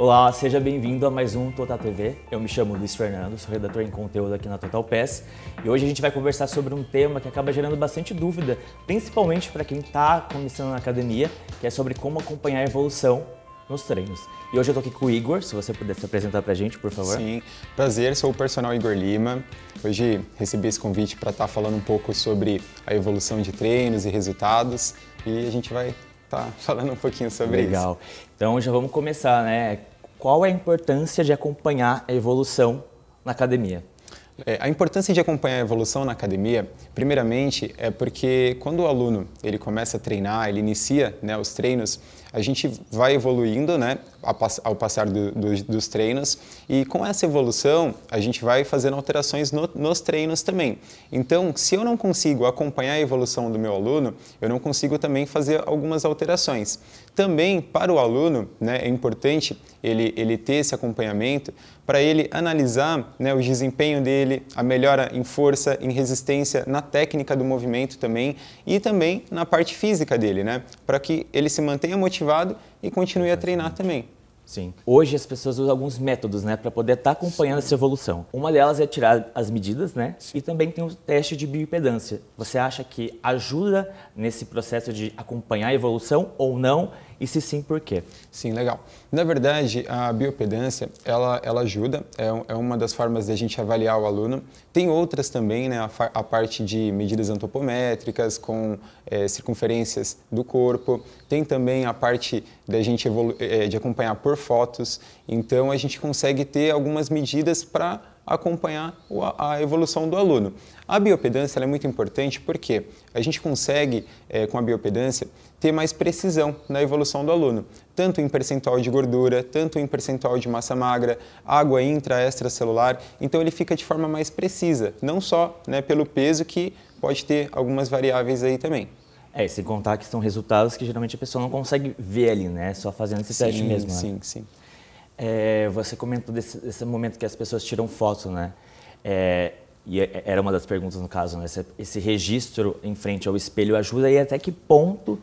Olá, seja bem-vindo a mais um Total TV. Eu me chamo Luiz Fernando, sou redator em conteúdo aqui na Total Pass e hoje a gente vai conversar sobre um tema que acaba gerando bastante dúvida, principalmente para quem está começando na academia, que é sobre como acompanhar a evolução nos treinos. E hoje eu tô aqui com o Igor, se você puder se apresentar pra gente, por favor. Sim, prazer, sou o personal Igor Lima. Hoje recebi esse convite para estar tá falando um pouco sobre a evolução de treinos e resultados e a gente vai Tá, falando um pouquinho sobre Legal. isso. Legal. Então já vamos começar, né? Qual é a importância de acompanhar a evolução na academia? É, a importância de acompanhar a evolução na academia, primeiramente, é porque quando o aluno ele começa a treinar, ele inicia né, os treinos, a gente vai evoluindo né, ao passar do, do, dos treinos e com essa evolução a gente vai fazendo alterações no, nos treinos também. Então, se eu não consigo acompanhar a evolução do meu aluno, eu não consigo também fazer algumas alterações. Também para o aluno né, é importante ele, ele ter esse acompanhamento para ele analisar né, o desempenho dele, a melhora em força, em resistência, na técnica do movimento também e também na parte física dele, né, para que ele se mantenha motivado motivado e continue a treinar também. Sim. Hoje as pessoas usam alguns métodos, né, para poder estar tá acompanhando Sim. essa evolução. Uma delas é tirar as medidas, né, Sim. e também tem o teste de bioimpedância. Você acha que ajuda nesse processo de acompanhar a evolução ou não? E se sim, por quê? Sim, legal. Na verdade, a biopedância, ela, ela ajuda, é, é uma das formas de a gente avaliar o aluno. Tem outras também, né, a, a parte de medidas antropométricas, com é, circunferências do corpo. Tem também a parte da gente é, de acompanhar por fotos. Então, a gente consegue ter algumas medidas para acompanhar a evolução do aluno. A biopedância é muito importante porque a gente consegue, é, com a biopedância, ter mais precisão na evolução do aluno, tanto em percentual de gordura, tanto em percentual de massa magra, água intra, extracelular. Então ele fica de forma mais precisa, não só né, pelo peso que pode ter algumas variáveis aí também. É, sem contar que são resultados que geralmente a pessoa não consegue ver ali, né? Só fazendo esse sim, teste mesmo. Sim, né? sim. É, você comentou desse, desse, momento que as pessoas tiram foto, né? É, e é, é, era uma das perguntas no caso, né? Esse, esse, registro em frente ao espelho ajuda e até que ponto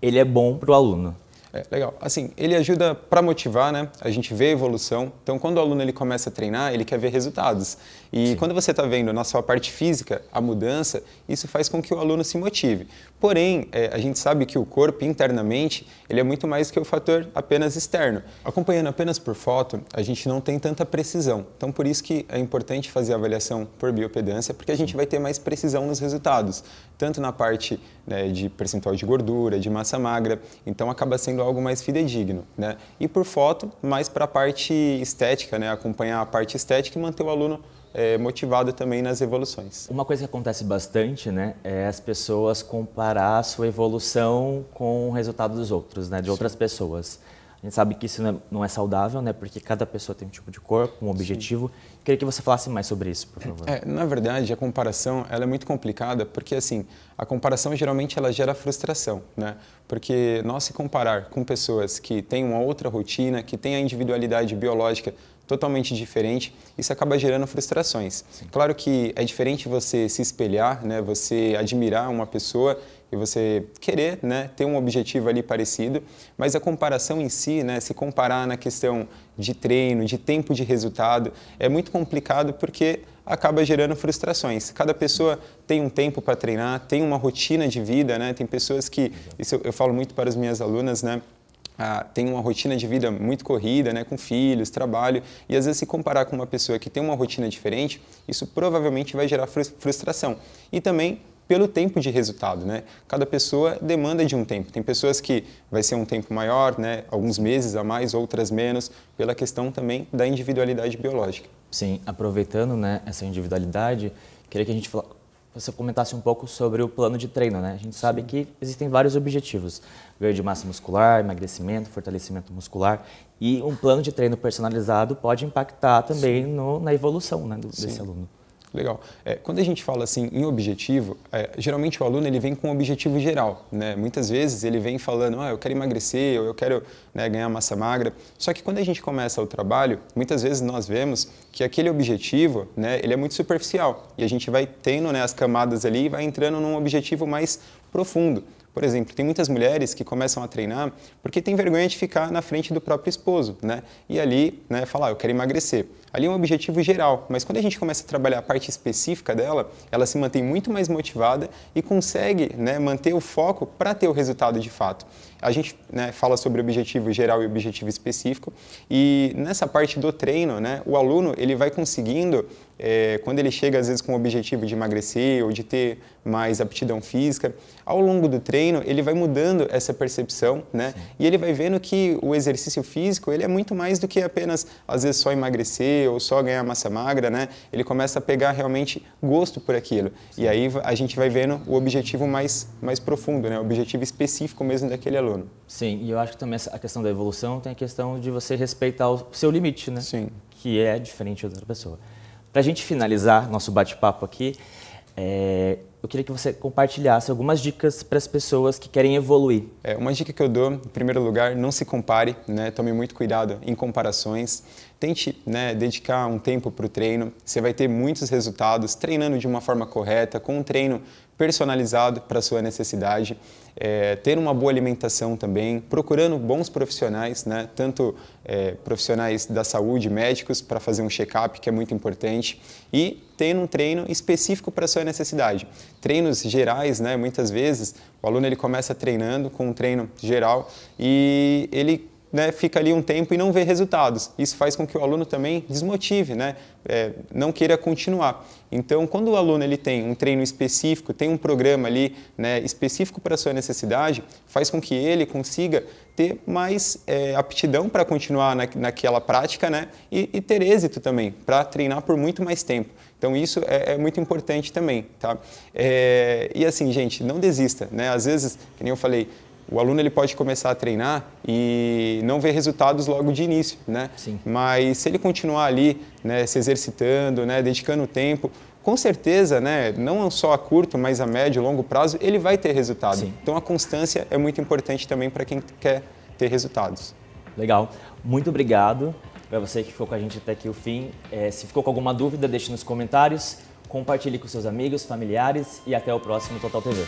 ele é bom para o aluno? É, legal. Assim, ele ajuda para motivar, né? A gente vê a evolução. Então, quando o aluno ele começa a treinar, ele quer ver resultados. E Sim. quando você está vendo na sua parte física a mudança, isso faz com que o aluno se motive. Porém, é, a gente sabe que o corpo internamente ele é muito mais que o fator apenas externo. Acompanhando apenas por foto, a gente não tem tanta precisão. Então, por isso que é importante fazer a avaliação por biopedância, porque a gente vai ter mais precisão nos resultados tanto na parte né, de percentual de gordura, de massa magra, então acaba sendo algo mais fidedigno. Né? E por foto, mais para a parte estética, né, acompanhar a parte estética e manter o aluno é, motivado também nas evoluções. Uma coisa que acontece bastante, né, é as pessoas comparar a sua evolução com o resultado dos outros, né, de outras Sim. pessoas. A gente sabe que isso é, não é saudável, né? Porque cada pessoa tem um tipo de corpo, um objetivo. Sim. Queria que você falasse mais sobre isso, por favor. É, na verdade, a comparação ela é muito complicada, porque assim, a comparação geralmente ela gera frustração, né? Porque nós se comparar com pessoas que têm uma outra rotina, que têm a individualidade biológica totalmente diferente, isso acaba gerando frustrações. Sim. Claro que é diferente você se espelhar, né, você admirar uma pessoa e você querer né, ter um objetivo ali parecido, mas a comparação em si, né, se comparar na questão de treino, de tempo de resultado, é muito complicado porque acaba gerando frustrações. Cada pessoa tem um tempo para treinar, tem uma rotina de vida, né? tem pessoas que, isso eu, eu falo muito para as minhas alunas, né? Ah, tem uma rotina de vida muito corrida, né, com filhos, trabalho, e às vezes se comparar com uma pessoa que tem uma rotina diferente, isso provavelmente vai gerar frustração. E também pelo tempo de resultado, né? Cada pessoa demanda de um tempo. Tem pessoas que vai ser um tempo maior, né? Alguns meses a mais, outras menos, pela questão também da individualidade biológica. Sim, aproveitando, né, essa individualidade, queria que a gente fala... você comentasse um pouco sobre o plano de treino, né? A gente sabe Sim. que existem vários objetivos: ganho de massa muscular, emagrecimento, fortalecimento muscular, e um plano de treino personalizado pode impactar também no, na evolução, né, do, desse aluno legal. É, quando a gente fala assim em objetivo, é, geralmente o aluno ele vem com um objetivo geral, né? Muitas vezes ele vem falando, ah, eu quero emagrecer, ou eu quero né, ganhar massa magra. Só que quando a gente começa o trabalho, muitas vezes nós vemos que aquele objetivo, né, ele é muito superficial e a gente vai tendo né, as camadas ali e vai entrando num objetivo mais profundo. Por exemplo, tem muitas mulheres que começam a treinar porque tem vergonha de ficar na frente do próprio esposo, né? E ali, né, falar, eu quero emagrecer. Ali é um objetivo geral, mas quando a gente começa a trabalhar a parte específica dela, ela se mantém muito mais motivada e consegue, né, manter o foco para ter o resultado de fato. A gente, né, fala sobre objetivo geral e objetivo específico e nessa parte do treino, né, o aluno ele vai conseguindo é, quando ele chega às vezes com o objetivo de emagrecer ou de ter mais aptidão física, ao longo do treino ele vai mudando essa percepção, né? Sim. E ele vai vendo que o exercício físico ele é muito mais do que apenas às vezes só emagrecer ou só ganhar massa magra, né? Ele começa a pegar realmente gosto por aquilo. Sim. E aí a gente vai vendo o objetivo mais mais profundo, né? O objetivo específico mesmo daquele aluno. Sim, e eu acho que também a questão da evolução tem a questão de você respeitar o seu limite, né? Sim. Que é diferente da outra pessoa. Para a gente finalizar nosso bate-papo aqui, é, eu queria que você compartilhasse algumas dicas para as pessoas que querem evoluir. É, uma dica que eu dou, em primeiro lugar, não se compare, né? tome muito cuidado em comparações. Tente né, dedicar um tempo para o treino, você vai ter muitos resultados treinando de uma forma correta, com um treino personalizado para a sua necessidade, é, ter uma boa alimentação também, procurando bons profissionais, né, tanto é, profissionais da saúde, médicos, para fazer um check-up, que é muito importante, e tendo um treino específico para a sua necessidade. Treinos gerais, né, muitas vezes, o aluno ele começa treinando com um treino geral e ele né, fica ali um tempo e não vê resultados. Isso faz com que o aluno também desmotive, né, é, não queira continuar. Então, quando o aluno ele tem um treino específico, tem um programa ali né, específico para a sua necessidade, faz com que ele consiga ter mais é, aptidão para continuar na, naquela prática né, e, e ter êxito também, para treinar por muito mais tempo. Então isso é, é, muito importante também, tá? É, e assim, gente, não desista, né? Às vezes, como eu falei, o aluno ele pode começar a treinar e não ver resultados logo de início, né? Sim. Mas se ele continuar ali, né, se exercitando, né, dedicando tempo, com certeza, né, não só a curto, mas a médio e longo prazo, ele vai ter resultado. Sim. Então a constância é muito importante também para quem quer ter resultados. Legal. Muito obrigado para você que ficou com a gente até aqui o fim. É, se ficou com alguma dúvida, deixe nos comentários, compartilhe com seus amigos, familiares e até o próximo Total TV.